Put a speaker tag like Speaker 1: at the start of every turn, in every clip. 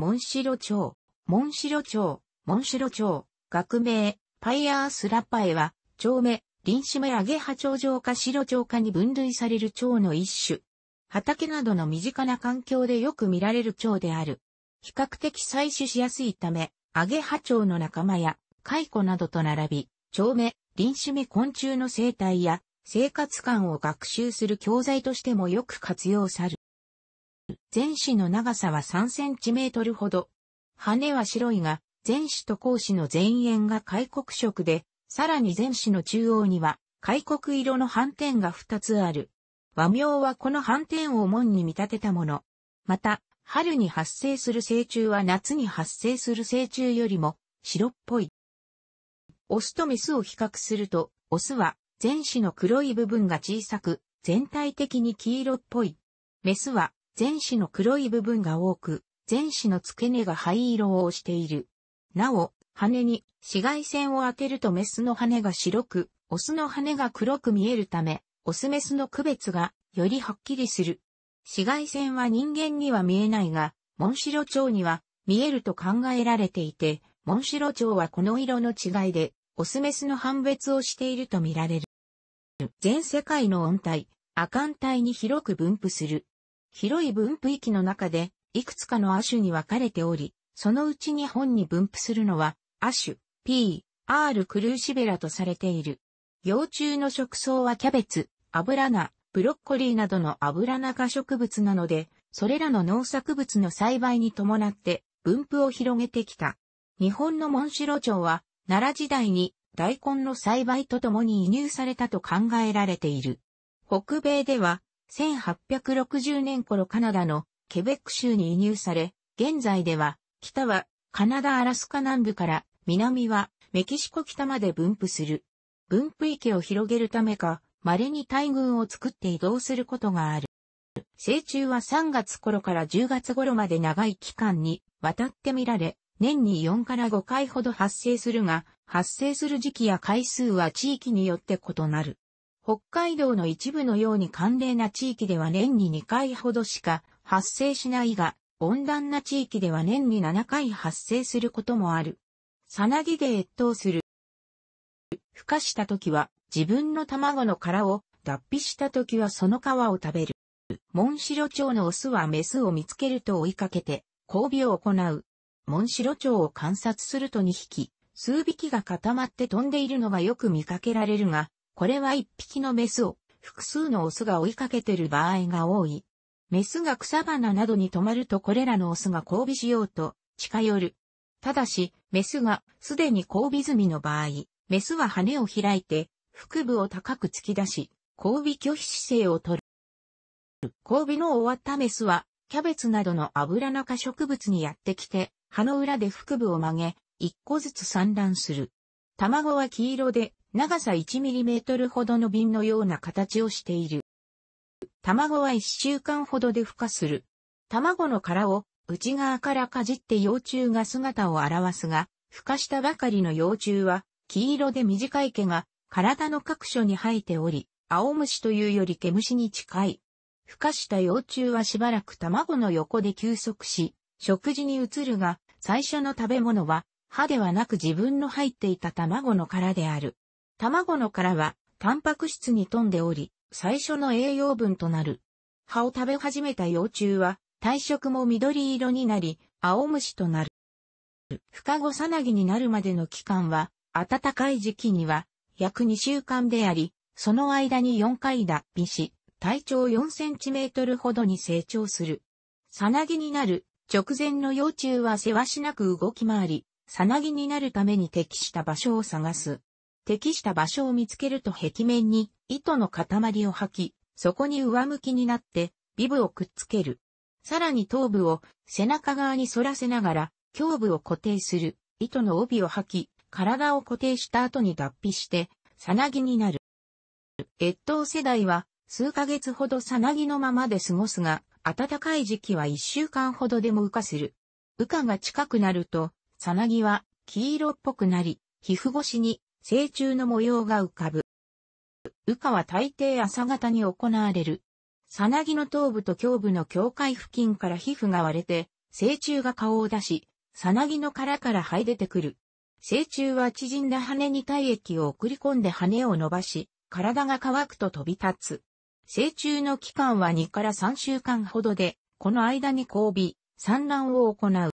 Speaker 1: モンシロチョウ、モンシロチョウ、モンシロチョウ、学名、パイアースラッパエは、蝶目、臨死目アゲハチョウ状か白蝶科に分類される蝶の一種。畑などの身近な環境でよく見られる蝶である。比較的採取しやすいため、アゲハチョウの仲間や、蚕などと並び、蝶目、臨死目昆虫の生態や、生活感を学習する教材としてもよく活用さる。前肢の長さは3センチメートルほど。羽は白いが、前肢と後肢の前縁が開国色で、さらに前肢の中央には、開国色の斑点が2つある。和名はこの斑点を門に見立てたもの。また、春に発生する成虫は夏に発生する成虫よりも白っぽい。オスとメスを比較すると、オスは前肢の黒い部分が小さく、全体的に黄色っぽい。メスは前肢の黒い部分が多く、前肢の付け根が灰色をしている。なお、羽に紫外線を当てるとメスの羽が白く、オスの羽が黒く見えるため、オスメスの区別がよりはっきりする。紫外線は人間には見えないが、モンシロチョウには見えると考えられていて、モンシロチョウはこの色の違いで、オスメスの判別をしていると見られる。全世界の温帯、亜寒帯に広く分布する。広い分布域の中で、いくつかの亜種に分かれており、そのうち日本に分布するのは、亜種、P、R クルーシベラとされている。幼虫の食草はキャベツ、油菜、ブロッコリーなどの油菜科植物なので、それらの農作物の栽培に伴って分布を広げてきた。日本のモンシロチョウは、奈良時代に大根の栽培とともに移入されたと考えられている。北米では1860年頃カナダのケベック州に移入され、現在では、北はカナダアラスカ南部から南はメキシコ北まで分布する。分布域を広げるためか、稀に大群を作って移動することがある。成虫は3月頃から10月頃まで長い期間に渡ってみられ、年に4から5回ほど発生するが、発生する時期や回数は地域によって異なる。北海道の一部のように寒冷な地域では年に2回ほどしか発生しないが、温暖な地域では年に7回発生することもある。さなぎで越冬する。孵化した時は自分の卵の殻を脱皮した時はその皮を食べる。モンシロチョウのオスはメスを見つけると追いかけて交尾を行う。モンシロチョウを観察すると2匹、数匹が固まって飛んでいるのがよく見かけられるが、これは一匹のメスを複数のオスが追いかけてる場合が多い。メスが草花などに止まるとこれらのオスが交尾しようと近寄る。ただし、メスがすでに交尾済みの場合、メスは羽を開いて腹部を高く突き出し、交尾拒否姿勢をとる。交尾の終わったメスは、キャベツなどの油中植物にやってきて、葉の裏で腹部を曲げ、一個ずつ産卵する。卵は黄色で、長さ1トルほどの瓶のような形をしている。卵は1週間ほどで孵化する。卵の殻を内側からかじって幼虫が姿を現すが、孵化したばかりの幼虫は黄色で短い毛が体の各所に生えており、青虫というより毛虫に近い。孵化した幼虫はしばらく卵の横で休息し、食事に移るが、最初の食べ物は、歯ではなく自分の入っていた卵の殻である。卵の殻は、タンパク質に富んでおり、最初の栄養分となる。葉を食べ始めた幼虫は、体色も緑色になり、青虫となる。深子ゴサナギになるまでの期間は、暖かい時期には、約2週間であり、その間に4回脱皮し、体長4センチメートルほどに成長する。サナギになる直前の幼虫はせわしなく動き回り、サナギになるために適した場所を探す。適した場所を見つけると壁面に糸の塊を吐き、そこに上向きになってビブをくっつける。さらに頭部を背中側に反らせながら胸部を固定する。糸の帯を吐き、体を固定した後に脱皮して、さなぎになる。越冬世代は数ヶ月ほどさなぎのままで過ごすが、暖かい時期は一週間ほどでも羽化する。羽化が近くなると、さなぎは黄色っぽくなり、皮膚越しに成虫の模様が浮かぶ。羽化は大抵朝方に行われる。さなぎの頭部と胸部の境界付近から皮膚が割れて、成虫が顔を出し、さなぎの殻から這い出てくる。成虫は縮んだ羽に体液を送り込んで羽を伸ばし、体が乾くと飛び立つ。成虫の期間は2から3週間ほどで、この間に交尾、産卵を行う。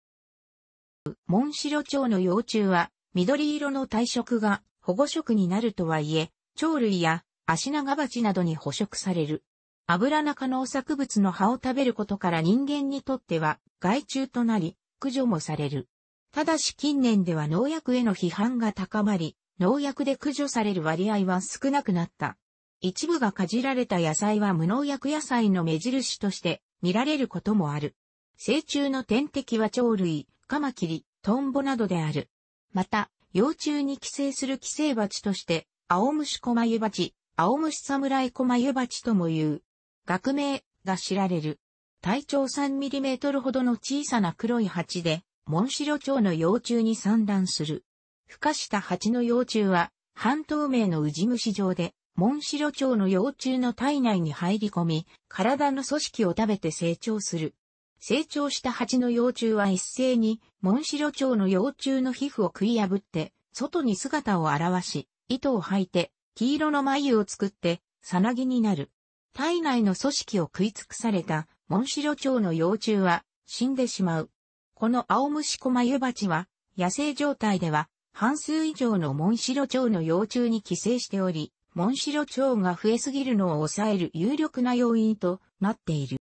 Speaker 1: モンシロチョウの幼虫は、緑色の体色が保護色になるとはいえ、鳥類や足長鉢などに捕食される。アブラナ農作物の葉を食べることから人間にとっては害虫となり、駆除もされる。ただし近年では農薬への批判が高まり、農薬で駆除される割合は少なくなった。一部がかじられた野菜は無農薬野菜の目印として見られることもある。成虫の天敵は鳥類、カマキリ、トンボなどである。また、幼虫に寄生する寄生蜂として、青虫小眉鉢青虫侍小眉鉢とも言う。学名が知られる。体長3ミリメートルほどの小さな黒い蜂で、モンシロチョウの幼虫に産卵する。孵化した蜂の幼虫は、半透明のウジ虫状で、モンシロチョウの幼虫の体内に入り込み、体の組織を食べて成長する。成長した蜂の幼虫は一斉に、モンシロチョウの幼虫の皮膚を食い破って、外に姿を現し、糸を吐いて、黄色の眉を作って、さなぎになる。体内の組織を食い尽くされた、モンシロチョウの幼虫は、死んでしまう。この青虫ユ眉チは、野生状態では、半数以上のモンシロチョウの幼虫に寄生しており、モンシロチョウが増えすぎるのを抑える有力な要因となっている。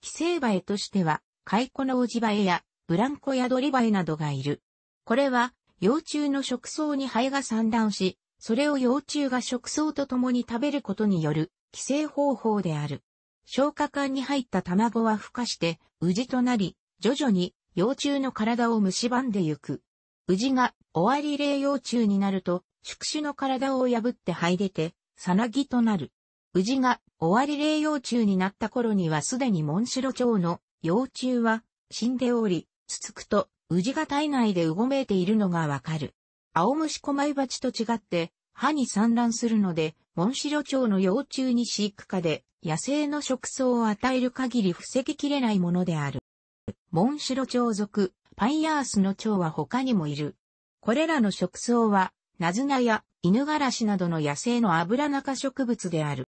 Speaker 1: 寄生バエとしては、カイコのオジバエやブランコやドリバエなどがいる。これは、幼虫の食草にハエが散乱し、それを幼虫が食草と共に食べることによる寄生方法である。消化管に入った卵は孵化して、ウジとなり、徐々に幼虫の体を蝕んでゆく。ウジが終わり霊幼虫になると、宿主の体を破って這い出て、さなぎとなる。宇治が終わり霊幼虫になった頃にはすでにモンシロチョウの幼虫は死んでおり、つつくと宇治が体内でうごめいているのがわかる。青虫コマイバチと違って歯に産卵するので、モンシロチョウの幼虫に飼育下で野生の食草を与える限り防ぎきれないものである。モンシロチョウ属、パイヤースの蝶は他にもいる。これらの食草は、ナズナや犬ガラシなどの野生のアブラナ植物である。